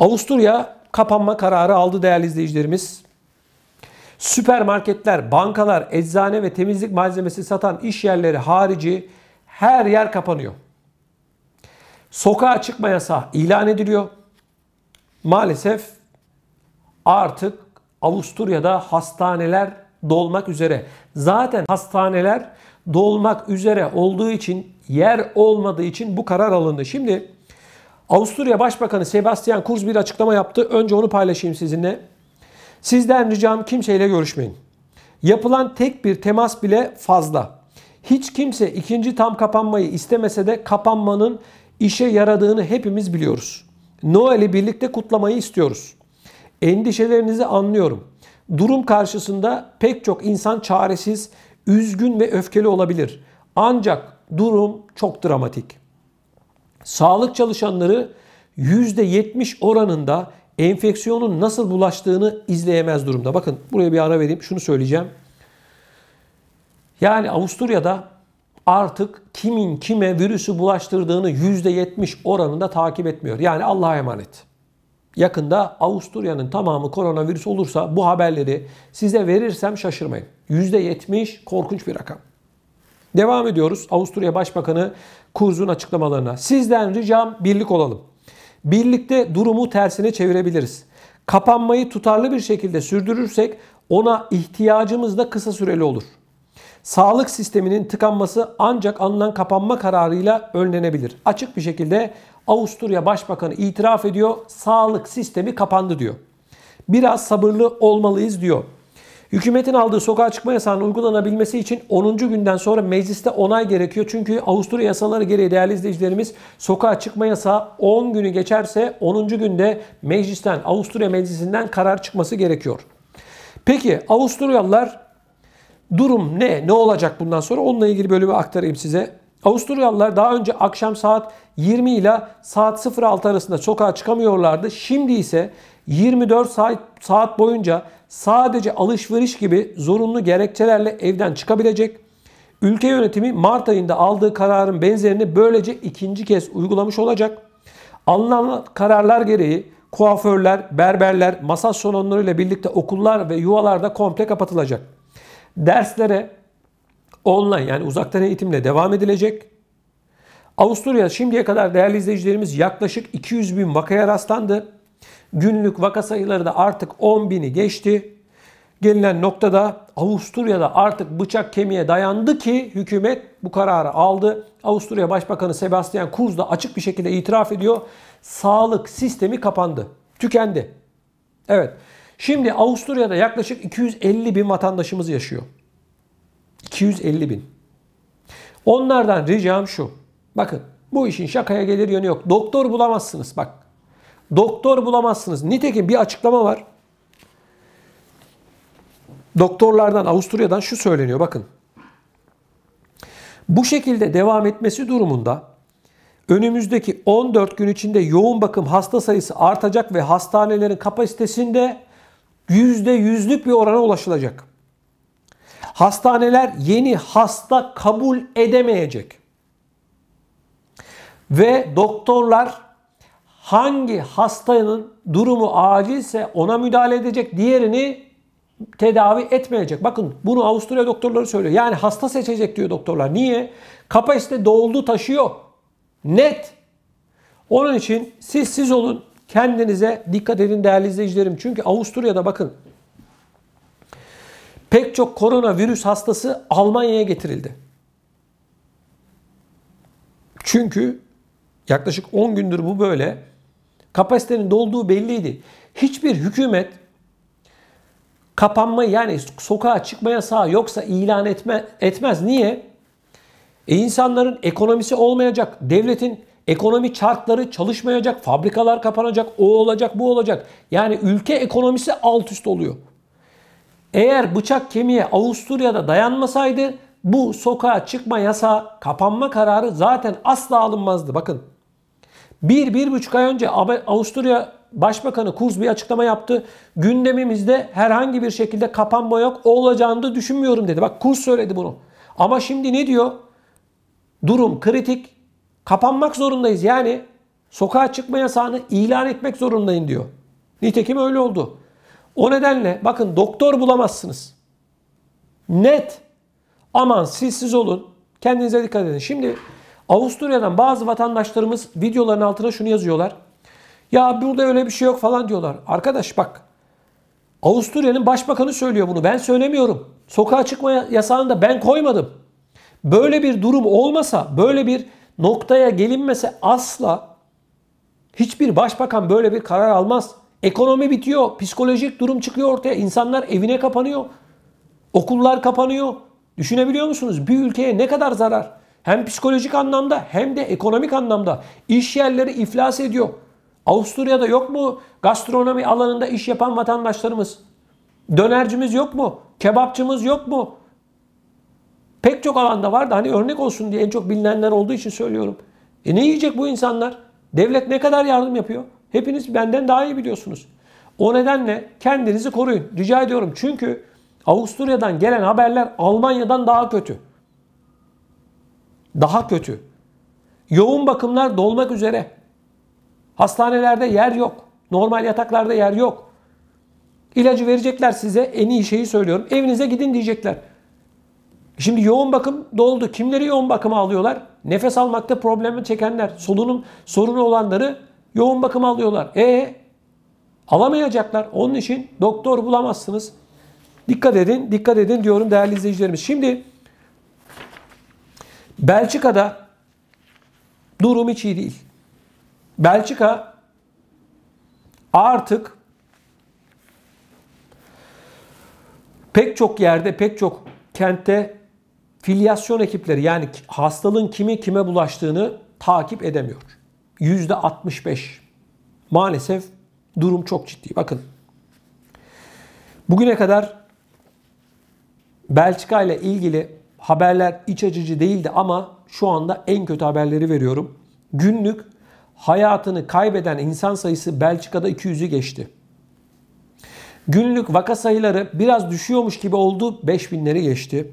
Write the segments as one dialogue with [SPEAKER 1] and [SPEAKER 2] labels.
[SPEAKER 1] Avusturya kapanma kararı aldı değerli izleyicilerimiz. Süpermarketler, bankalar, eczane ve temizlik malzemesi satan iş yerleri harici her yer kapanıyor. Sokağa çıkma yasağı ilan ediliyor. Maalesef artık Avusturya'da hastaneler dolmak üzere. Zaten hastaneler dolmak üzere olduğu için yer olmadığı için bu karar alındı. Şimdi Avusturya Başbakanı Sebastian Kurz bir açıklama yaptı. Önce onu paylaşayım sizinle. Sizden ricam kimseyle görüşmeyin. Yapılan tek bir temas bile fazla. Hiç kimse ikinci tam kapanmayı istemese de kapanmanın işe yaradığını hepimiz biliyoruz. Noel'i birlikte kutlamayı istiyoruz. Endişelerinizi anlıyorum. Durum karşısında pek çok insan çaresiz, üzgün ve öfkeli olabilir. Ancak durum çok dramatik. Sağlık çalışanları %70 oranında enfeksiyonun nasıl bulaştığını izleyemez durumda. Bakın buraya bir ara vereyim şunu söyleyeceğim. Yani Avusturya'da artık kimin kime virüsü bulaştırdığını %70 oranında takip etmiyor. Yani Allah'a emanet. Yakında Avusturya'nın tamamı koronavirüs olursa bu haberleri size verirsem şaşırmayın. %70 korkunç bir rakam. Devam ediyoruz Avusturya Başbakanı Kurz'un açıklamalarına. Sizden ricam birlik olalım. Birlikte durumu tersine çevirebiliriz. Kapanmayı tutarlı bir şekilde sürdürürsek ona ihtiyacımız da kısa süreli olur. Sağlık sisteminin tıkanması ancak alınan kapanma kararıyla önlenebilir. Açık bir şekilde Avusturya Başbakanı itiraf ediyor. Sağlık sistemi kapandı diyor. Biraz sabırlı olmalıyız diyor. Hükümetin aldığı sokağa çıkma yasağının uygulanabilmesi için 10. günden sonra mecliste onay gerekiyor. Çünkü Avusturya yasaları gereği değerli izleyicilerimiz sokağa çıkma yasağı 10 günü geçerse 10. günde meclisten, Avusturya meclisinden karar çıkması gerekiyor. Peki Avusturyalılar durum ne? Ne olacak bundan sonra? Onunla ilgili bölümü aktarayım size. Avusturyalılar daha önce akşam saat 20 ile saat 06 arasında sokağa çıkamıyorlardı. Şimdi ise 24 saat, saat boyunca sadece alışveriş gibi zorunlu gerekçelerle evden çıkabilecek. Ülke yönetimi Mart ayında aldığı kararın benzerini böylece ikinci kez uygulamış olacak. Alınan kararlar gereği kuaförler, berberler, masaj salonlarıyla birlikte okullar ve yuvalarda komple kapatılacak. Derslere, online yani uzaktan eğitimle devam edilecek. Avusturya şimdiye kadar değerli izleyicilerimiz yaklaşık 200 bin vakaya rastlandı. Günlük vaka sayıları da artık 10 bini geçti. Gelinen noktada Avusturya'da artık bıçak kemiğe dayandı ki hükümet bu kararı aldı. Avusturya Başbakanı Sebastian Kurz da açık bir şekilde itiraf ediyor. Sağlık sistemi kapandı. Tükendi. Evet. Şimdi Avusturya'da yaklaşık 250 bin vatandaşımız yaşıyor. 250 bin. Onlardan ricam şu. Bakın bu işin şakaya gelir yönü yok. Doktor bulamazsınız bak. Doktor bulamazsınız. Nitekim bir açıklama var. Doktorlardan Avusturya'dan şu söyleniyor bakın. Bu şekilde devam etmesi durumunda önümüzdeki 14 gün içinde yoğun bakım hasta sayısı artacak ve hastanelerin kapasitesinde %100'lük bir orana ulaşılacak. Hastaneler yeni hasta kabul edemeyecek. Ve doktorlar hangi hastanın durumu acilse ona müdahale edecek, diğerini tedavi etmeyecek. Bakın bunu Avusturya doktorları söylüyor. Yani hasta seçecek diyor doktorlar. Niye? Kapasite doldu taşıyor. Net. Onun için siz siz olun. Kendinize dikkat edin değerli izleyicilerim. Çünkü Avusturya'da bakın pek çok koronavirüs hastası Almanya'ya getirildi. Çünkü yaklaşık 10 gündür bu böyle. Kapasitenin dolduğu belliydi. Hiçbir hükümet kapanma yani sokağa çıkma yasağı yoksa ilan etme, etmez. Niye? E insanların ekonomisi olmayacak. Devletin ekonomi çarkları çalışmayacak. Fabrikalar kapanacak. O olacak bu olacak. Yani ülke ekonomisi alt üst oluyor. Eğer bıçak kemiğe Avusturya'da dayanmasaydı bu sokağa çıkma yasağı kapanma kararı zaten asla alınmazdı. Bakın bir, bir buçuk ay önce Avusturya Başbakanı Kurz bir açıklama yaptı. Gündemimizde herhangi bir şekilde kapanma yok olacağını da düşünmüyorum dedi. Bak Kurz söyledi bunu. Ama şimdi ne diyor? Durum kritik. Kapanmak zorundayız. Yani sokağa çıkma yasağını ilan etmek zorundayım diyor. Nitekim öyle oldu. O nedenle bakın doktor bulamazsınız. Net. Aman sizsiz olun. Kendinize dikkat edin. Şimdi Avusturya'dan bazı vatandaşlarımız videoların altına şunu yazıyorlar. Ya burada öyle bir şey yok falan diyorlar. Arkadaş bak Avusturya'nın başbakanı söylüyor bunu. Ben söylemiyorum. Sokağa çıkma yasağını da ben koymadım. Böyle bir durum olmasa, böyle bir noktaya gelinmese asla hiçbir başbakan böyle bir karar almaz. Ekonomi bitiyor, psikolojik durum çıkıyor ortaya. İnsanlar evine kapanıyor. Okullar kapanıyor. Düşünebiliyor musunuz? Bir ülkeye ne kadar zarar? Hem psikolojik anlamda hem de ekonomik anlamda. iş yerleri iflas ediyor. Avusturya'da yok mu gastronomi alanında iş yapan vatandaşlarımız? Dönercimiz yok mu? Kebapçımız yok mu? Pek çok alanda var da hani örnek olsun diye en çok bilinenler olduğu için söylüyorum. E ne yiyecek bu insanlar? Devlet ne kadar yardım yapıyor? Hepiniz benden daha iyi biliyorsunuz. O nedenle kendinizi koruyun. Rica ediyorum. Çünkü Avusturya'dan gelen haberler Almanya'dan daha kötü. Daha kötü. Yoğun bakımlar dolmak üzere. Hastanelerde yer yok. Normal yataklarda yer yok. İlacı verecekler size. En iyi şeyi söylüyorum. Evinize gidin diyecekler. Şimdi yoğun bakım doldu. Kimleri yoğun bakıma alıyorlar? Nefes almakta problemi çekenler, solunum sorunu olanları Yoğun bakım alıyorlar. E alamayacaklar. Onun için doktor bulamazsınız. Dikkat edin, dikkat edin diyorum değerli izleyicilerimiz. Şimdi Belçika'da durum hiç iyi değil. Belçika artık pek çok yerde, pek çok kentte filyasyon ekipleri yani hastalığın kimi kime bulaştığını takip edemiyor. %65. Maalesef durum çok ciddi. Bakın bugüne kadar Belçika ile ilgili haberler iç acıcı değildi ama şu anda en kötü haberleri veriyorum. Günlük hayatını kaybeden insan sayısı Belçika'da 200'ü geçti. Günlük vaka sayıları biraz düşüyormuş gibi oldu 5000'leri geçti.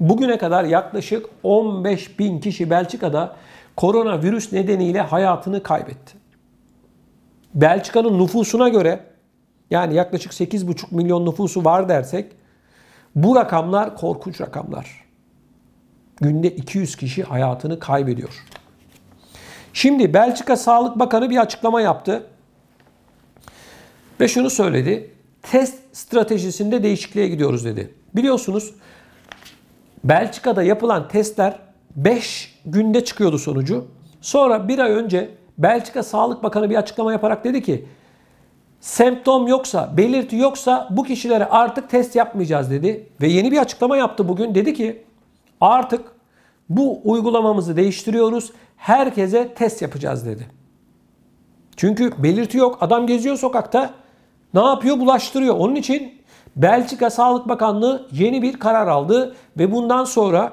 [SPEAKER 1] Bugüne kadar yaklaşık 15 bin kişi Belçika'da koronavirüs nedeniyle hayatını kaybetti. Belçika'nın nüfusuna göre yani yaklaşık 8,5 milyon nüfusu var dersek bu rakamlar korkunç rakamlar. Günde 200 kişi hayatını kaybediyor. Şimdi Belçika Sağlık Bakanı bir açıklama yaptı. Ve şunu söyledi. Test stratejisinde değişikliğe gidiyoruz dedi. Biliyorsunuz Belçika'da yapılan testler 5 günde çıkıyordu sonucu. Sonra bir ay önce Belçika Sağlık Bakanı bir açıklama yaparak dedi ki semptom yoksa, belirti yoksa bu kişilere artık test yapmayacağız dedi. Ve yeni bir açıklama yaptı bugün. Dedi ki artık bu uygulamamızı değiştiriyoruz. Herkese test yapacağız dedi. Çünkü belirti yok. Adam geziyor sokakta. Ne yapıyor? Bulaştırıyor. Onun için Belçika Sağlık Bakanlığı yeni bir karar aldı ve bundan sonra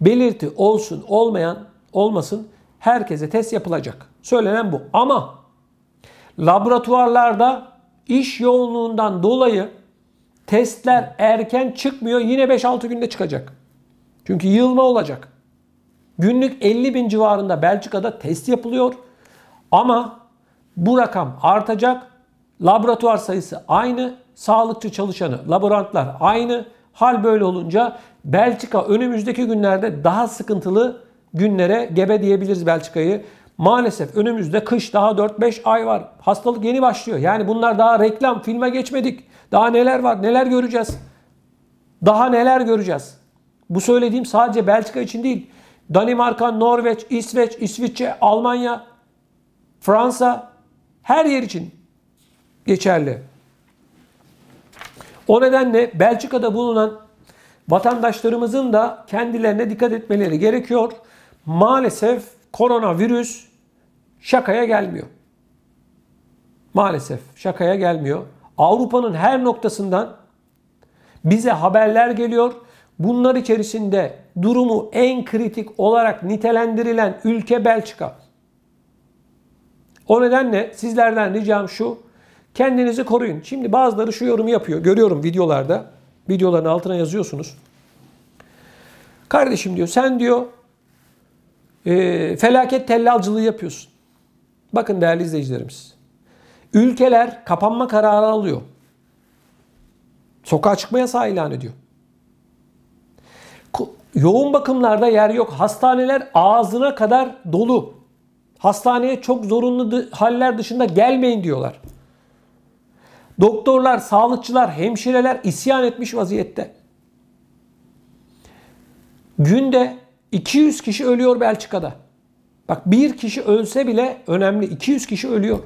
[SPEAKER 1] belirti olsun olmayan olmasın herkese test yapılacak. Söylenen bu. Ama laboratuvarlarda iş yoğunluğundan dolayı testler erken çıkmıyor. Yine 5-6 günde çıkacak. Çünkü yığılma olacak. Günlük 50 bin civarında Belçika'da test yapılıyor. Ama bu rakam artacak. Laboratuvar sayısı aynı. Sağlıkçı çalışanı, laborantlar aynı. Hal böyle olunca Belçika önümüzdeki günlerde daha sıkıntılı günlere gebe diyebiliriz Belçika'yı. Maalesef önümüzde kış daha 4-5 ay var. Hastalık yeni başlıyor. Yani bunlar daha reklam, filme geçmedik. Daha neler var, neler göreceğiz. Daha neler göreceğiz. Bu söylediğim sadece Belçika için değil. Danimarka, Norveç, İsveç, İsviçre, Almanya, Fransa her yer için geçerli. O nedenle Belçika'da bulunan vatandaşlarımızın da kendilerine dikkat etmeleri gerekiyor. Maalesef koronavirüs şakaya gelmiyor. Maalesef şakaya gelmiyor. Avrupa'nın her noktasından bize haberler geliyor. Bunlar içerisinde durumu en kritik olarak nitelendirilen ülke Belçika. O nedenle sizlerden ricam şu. Kendinizi koruyun. Şimdi bazıları şu yorumu yapıyor. Görüyorum videolarda. Videoların altına yazıyorsunuz. Kardeşim diyor sen diyor e, felaket tellalcılığı yapıyorsun. Bakın değerli izleyicilerimiz. Ülkeler kapanma kararı alıyor. Sokağa çıkma yasağı ilan ediyor. Yoğun bakımlarda yer yok. Hastaneler ağzına kadar dolu. Hastaneye çok zorunlu haller dışında gelmeyin diyorlar. Doktorlar, sağlıkçılar, hemşireler isyan etmiş vaziyette. Günde 200 kişi ölüyor Belçika'da. Bak bir kişi ölse bile önemli. 200 kişi ölüyor.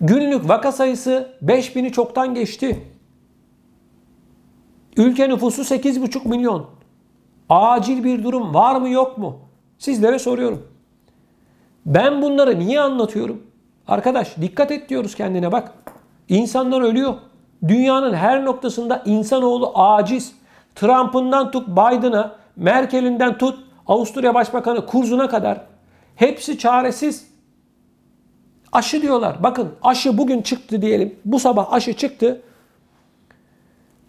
[SPEAKER 1] Günlük vaka sayısı 5000'i çoktan geçti. Ülke nüfusu 8,5 milyon. Acil bir durum var mı yok mu? Sizlere soruyorum. Ben bunları niye anlatıyorum? Arkadaş dikkat et diyoruz kendine bak. İnsanlar ölüyor. Dünyanın her noktasında insanoğlu aciz. Trump'ından tut Biden'a, Merkel'inden tut Avusturya Başbakanı Kurz'una kadar hepsi çaresiz. Aşı diyorlar. Bakın aşı bugün çıktı diyelim. Bu sabah aşı çıktı.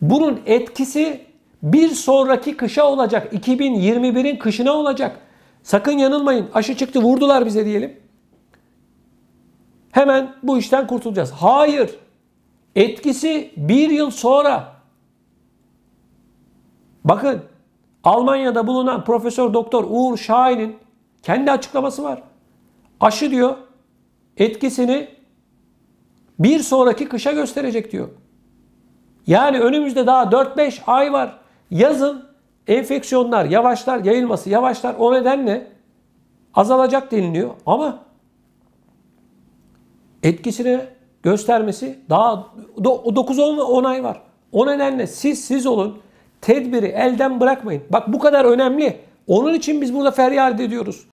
[SPEAKER 1] Bunun etkisi bir sonraki kışa olacak. 2021'in kışına olacak. Sakın yanılmayın. Aşı çıktı vurdular bize diyelim. Hemen bu işten kurtulacağız. Hayır. Etkisi bir yıl sonra. Bakın Almanya'da bulunan Profesör Doktor Uğur Şahin'in kendi açıklaması var. Aşı diyor etkisini bir sonraki kışa gösterecek diyor. Yani önümüzde daha 4-5 ay var. Yazın enfeksiyonlar yavaşlar, yayılması yavaşlar. O nedenle azalacak deniliyor ama etkisine göstermesi daha 9-10 onay var. O nedenle siz siz olun. Tedbiri elden bırakmayın. Bak bu kadar önemli. Onun için biz burada feryat ediyoruz.